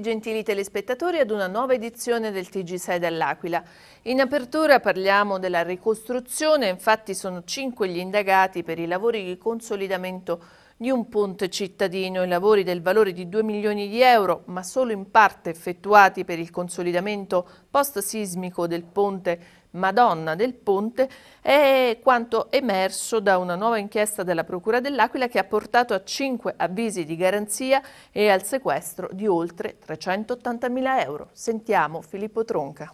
gentili telespettatori ad una nuova edizione del TG6 dall'Aquila. In apertura parliamo della ricostruzione, infatti sono cinque gli indagati per i lavori di consolidamento di un ponte cittadino, i lavori del valore di 2 milioni di euro, ma solo in parte effettuati per il consolidamento post-sismico del ponte Madonna del Ponte è quanto emerso da una nuova inchiesta della Procura dell'Aquila che ha portato a cinque avvisi di garanzia e al sequestro di oltre 380 mila euro. Sentiamo Filippo Tronca.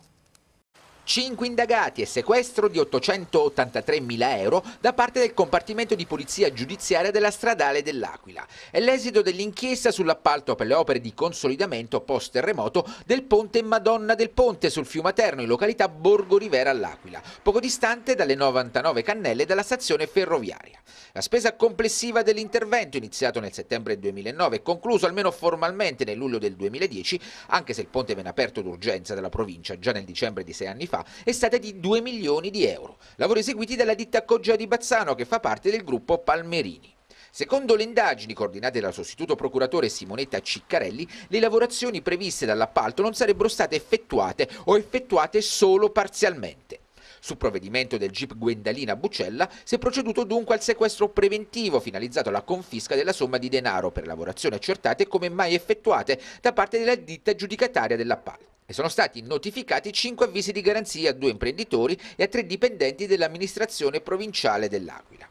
5 indagati e sequestro di 883 mila euro da parte del compartimento di polizia giudiziaria della stradale dell'Aquila. È l'esito dell'inchiesta sull'appalto per le opere di consolidamento post-terremoto del ponte Madonna del Ponte sul fiume Aterno in località Borgo Rivera all'Aquila, poco distante dalle 99 cannelle della stazione ferroviaria. La spesa complessiva dell'intervento, iniziato nel settembre 2009 e concluso almeno formalmente nel luglio del 2010, anche se il ponte venne aperto d'urgenza dalla provincia già nel dicembre di sei anni fa, fa è stata di 2 milioni di euro, lavori eseguiti dalla ditta Coggia di Bazzano che fa parte del gruppo Palmerini. Secondo le indagini coordinate dal sostituto procuratore Simonetta Ciccarelli, le lavorazioni previste dall'appalto non sarebbero state effettuate o effettuate solo parzialmente. Su provvedimento del GIP Guendalina Bucella si è proceduto dunque al sequestro preventivo finalizzato alla confisca della somma di denaro per lavorazioni accertate come mai effettuate da parte della ditta giudicataria dell'appalto e sono stati notificati 5 avvisi di garanzia a due imprenditori e a tre dipendenti dell'amministrazione provinciale dell'Aquila.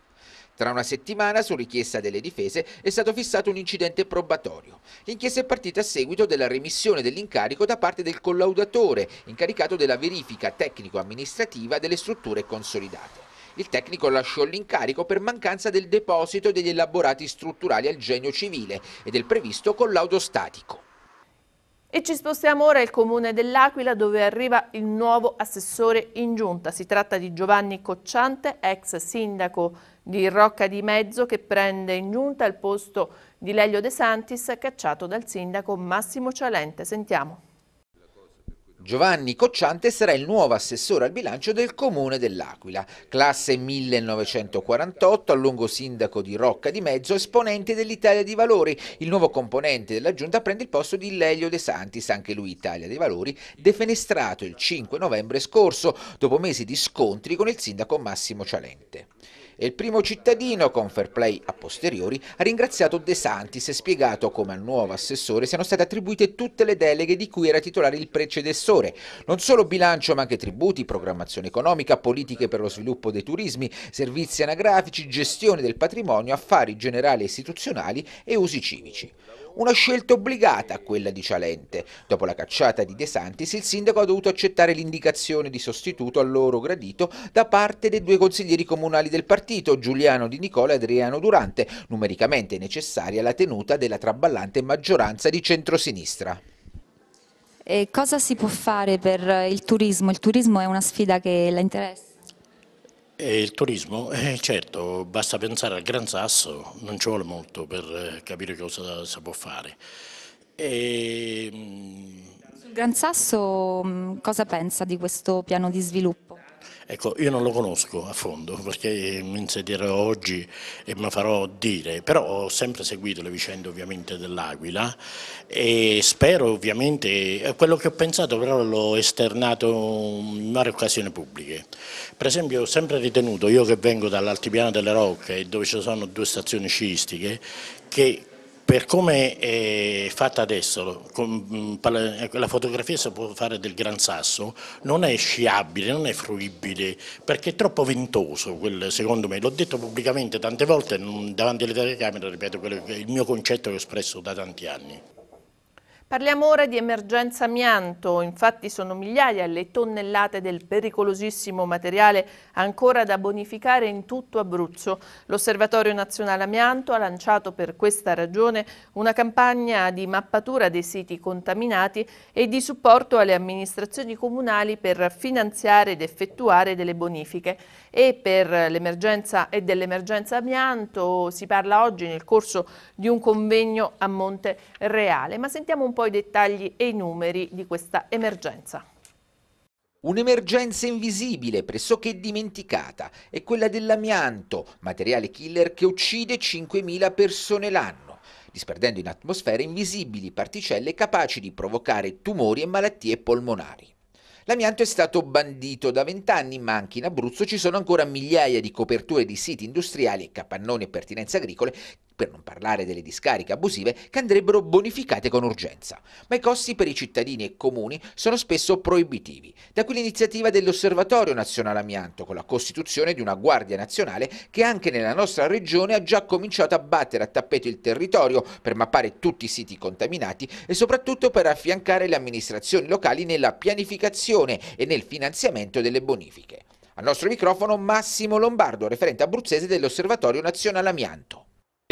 Tra una settimana, su richiesta delle difese, è stato fissato un incidente probatorio. L'inchiesta è partita a seguito della remissione dell'incarico da parte del collaudatore, incaricato della verifica tecnico-amministrativa delle strutture consolidate. Il tecnico lasciò l'incarico per mancanza del deposito degli elaborati strutturali al genio civile e del previsto collaudo statico. E ci spostiamo ora al comune dell'Aquila dove arriva il nuovo assessore in giunta. Si tratta di Giovanni Cocciante, ex sindaco di Rocca di Mezzo che prende in giunta il posto di Lelio De Santis cacciato dal sindaco Massimo Cialente. Sentiamo. Giovanni Cocciante sarà il nuovo assessore al bilancio del comune dell'Aquila, classe 1948, a lungo sindaco di Rocca di Mezzo, esponente dell'Italia dei Valori. Il nuovo componente della giunta prende il posto di Lelio De Santis, anche lui Italia dei Valori, defenestrato il 5 novembre scorso, dopo mesi di scontri con il sindaco Massimo Cialente e il primo cittadino, con fair play a posteriori, ha ringraziato De Santis e spiegato come al nuovo assessore siano state attribuite tutte le deleghe di cui era titolare il predecessore, non solo bilancio ma anche tributi, programmazione economica, politiche per lo sviluppo dei turismi, servizi anagrafici, gestione del patrimonio, affari generali e istituzionali e usi civici. Una scelta obbligata a quella di Cialente. Dopo la cacciata di De Santis il sindaco ha dovuto accettare l'indicazione di sostituto a loro gradito da parte dei due consiglieri comunali del partito, Giuliano Di Nicola e Adriano Durante, numericamente necessaria alla tenuta della traballante maggioranza di centrosinistra. E cosa si può fare per il turismo? Il turismo è una sfida che la interessa? il turismo? Eh, certo, basta pensare al Gran Sasso, non ci vuole molto per eh, capire cosa si può fare. E... Mm, Sul Gran Sasso mm, cosa pensa di questo piano di sviluppo? Ecco, io non lo conosco a fondo perché mi insedierò oggi e mi farò dire, però ho sempre seguito le vicende ovviamente dell'Aquila e spero ovviamente, quello che ho pensato però l'ho esternato in varie occasioni pubbliche. Per esempio ho sempre ritenuto, io che vengo dall'altipiano delle Rocche dove ci sono due stazioni sciistiche, che per come è fatta adesso, mm, ecco, la fotografia si può fare del Gran Sasso, non è sciabile, non è fruibile, perché è troppo ventoso, secondo me. L'ho detto pubblicamente tante volte mm, davanti alle telecamere, ripeto, il mio concetto che ho espresso da tanti anni. Parliamo ora di emergenza amianto, infatti sono migliaia le tonnellate del pericolosissimo materiale ancora da bonificare in tutto Abruzzo. L'Osservatorio Nazionale Amianto ha lanciato per questa ragione una campagna di mappatura dei siti contaminati e di supporto alle amministrazioni comunali per finanziare ed effettuare delle bonifiche. E, e dell'emergenza amianto si parla oggi nel corso di un convegno a Monte Reale. Ma sentiamo un po' i dettagli e i numeri di questa emergenza. Un'emergenza invisibile, pressoché dimenticata, è quella dell'amianto, materiale killer che uccide 5.000 persone l'anno, disperdendo in atmosfera invisibili particelle capaci di provocare tumori e malattie polmonari. L'amianto è stato bandito da vent'anni, ma anche in Abruzzo ci sono ancora migliaia di coperture di siti industriali e capannoni e pertinenze agricole per non parlare delle discariche abusive che andrebbero bonificate con urgenza. Ma i costi per i cittadini e comuni sono spesso proibitivi. Da qui l'iniziativa dell'Osservatorio Nazionale Amianto con la costituzione di una Guardia Nazionale che anche nella nostra regione ha già cominciato a battere a tappeto il territorio per mappare tutti i siti contaminati e soprattutto per affiancare le amministrazioni locali nella pianificazione e nel finanziamento delle bonifiche. Al nostro microfono Massimo Lombardo, referente abruzzese dell'Osservatorio Nazionale Amianto.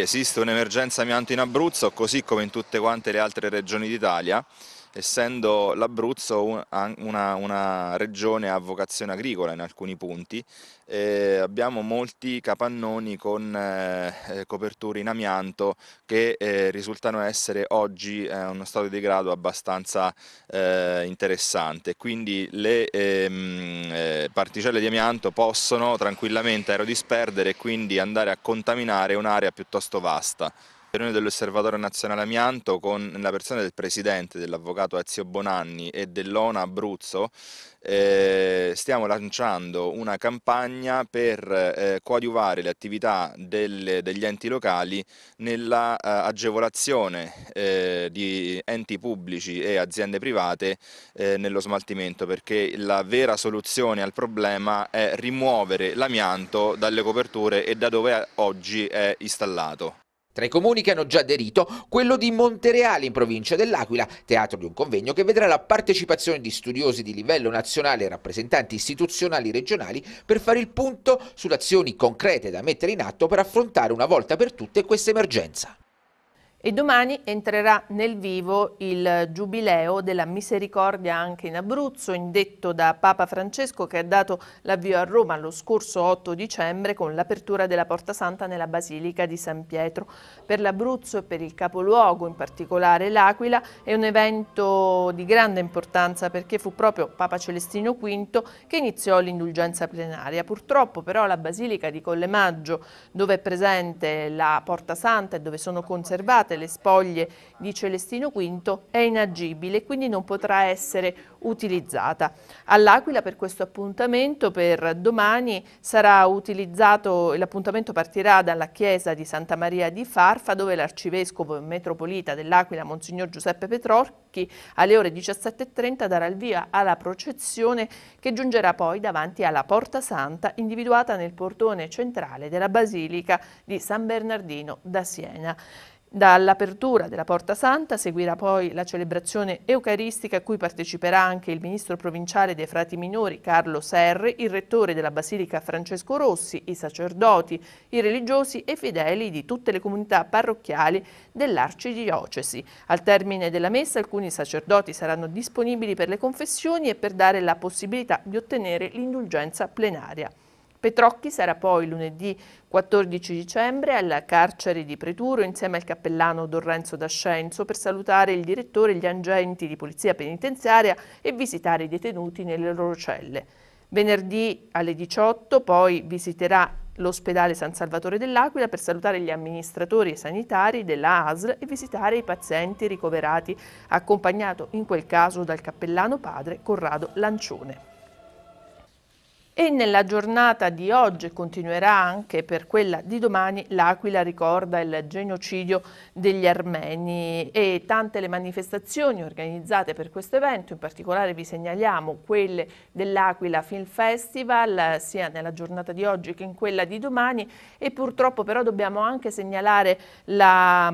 Esiste un'emergenza amianto in Abruzzo, così come in tutte quante le altre regioni d'Italia essendo l'Abruzzo una, una, regione a vocazione agricola in alcuni punti, eh, abbiamo molti capannoni con eh, eh coperture in amianto che eh, risultano essere oggi eh, uno stato di grado abbastanza eh, interessante, quindi le ehm, eh, particelle di amianto possono tranquillamente aerodisperdere e quindi andare a contaminare un'area piuttosto vasta riunione dell'Osservatorio Nazionale Amianto con la persona del presidente, dell'avvocato Ezio Bonanni e dell'ONA Abruzzo, eh, stiamo lanciando una campagna per eh, coadiuvare le attività del, degli enti locali nell'agevolazione eh, agevolazione eh, di enti pubblici e aziende private eh, nello smaltimento perché la vera soluzione al problema è rimuovere l'amianto dalle coperture e da dove oggi è installato. Tra i comuni che hanno già aderito, quello di Montereale in provincia dell'Aquila, teatro di un convegno che vedrà la partecipazione di studiosi di livello nazionale e rappresentanti istituzionali regionali per fare il punto sulle azioni concrete da mettere in atto per affrontare una volta per tutte questa emergenza. E domani entrerà nel vivo il Giubileo della Misericordia anche in Abruzzo, indetto da Papa Francesco che ha dato l'avvio a Roma lo scorso 8 dicembre con l'apertura della Porta Santa nella Basilica di San Pietro. Per l'Abruzzo e per il capoluogo, in particolare l'Aquila, è un evento di grande importanza perché fu proprio Papa Celestino V che iniziò l'indulgenza plenaria. Purtroppo però la Basilica di Collemaggio, dove è presente la Porta Santa e dove sono conservate state le spoglie di Celestino V, è inagibile e quindi non potrà essere utilizzata. All'Aquila per questo appuntamento per domani sarà utilizzato, l'appuntamento partirà dalla chiesa di Santa Maria di Farfa dove l'arcivescovo metropolita dell'Aquila Monsignor Giuseppe Petrocchi alle ore 17.30 darà il via alla processione che giungerà poi davanti alla Porta Santa individuata nel portone centrale della Basilica di San Bernardino da Siena. Dall'apertura della Porta Santa seguirà poi la celebrazione eucaristica a cui parteciperà anche il ministro provinciale dei frati minori Carlo Serri, il rettore della Basilica Francesco Rossi, i sacerdoti, i religiosi e fedeli di tutte le comunità parrocchiali dell'arcidiocesi. Al termine della messa alcuni sacerdoti saranno disponibili per le confessioni e per dare la possibilità di ottenere l'indulgenza plenaria. Petrocchi sarà poi lunedì 14 dicembre al carcere di Preturo insieme al cappellano Don D'Ascenzo per salutare il direttore e gli agenti di polizia penitenziaria e visitare i detenuti nelle loro celle. Venerdì alle 18 poi visiterà l'ospedale San Salvatore dell'Aquila per salutare gli amministratori sanitari della ASL e visitare i pazienti ricoverati, accompagnato in quel caso dal cappellano padre Corrado Lancione e nella giornata di oggi continuerà anche per quella di domani l'Aquila ricorda il genocidio degli armeni e tante le manifestazioni organizzate per questo evento, in particolare vi segnaliamo quelle dell'Aquila Film Festival sia nella giornata di oggi che in quella di domani e purtroppo però dobbiamo anche segnalare la,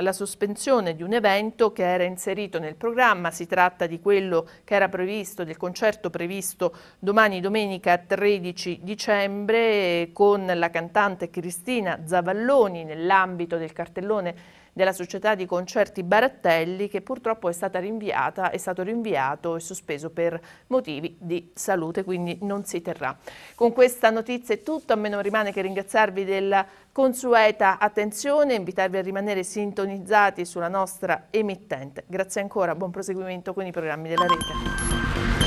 la sospensione di un evento che era inserito nel programma, si tratta di quello che era previsto, del concerto previsto domani domenica 13 dicembre con la cantante Cristina Zavalloni nell'ambito del cartellone della società di concerti Barattelli che purtroppo è stata rinviata, è stato rinviato e sospeso per motivi di salute, quindi non si terrà. Con questa notizia è tutto, a me non rimane che ringraziarvi della consueta attenzione e invitarvi a rimanere sintonizzati sulla nostra emittente. Grazie ancora, buon proseguimento con i programmi della rete.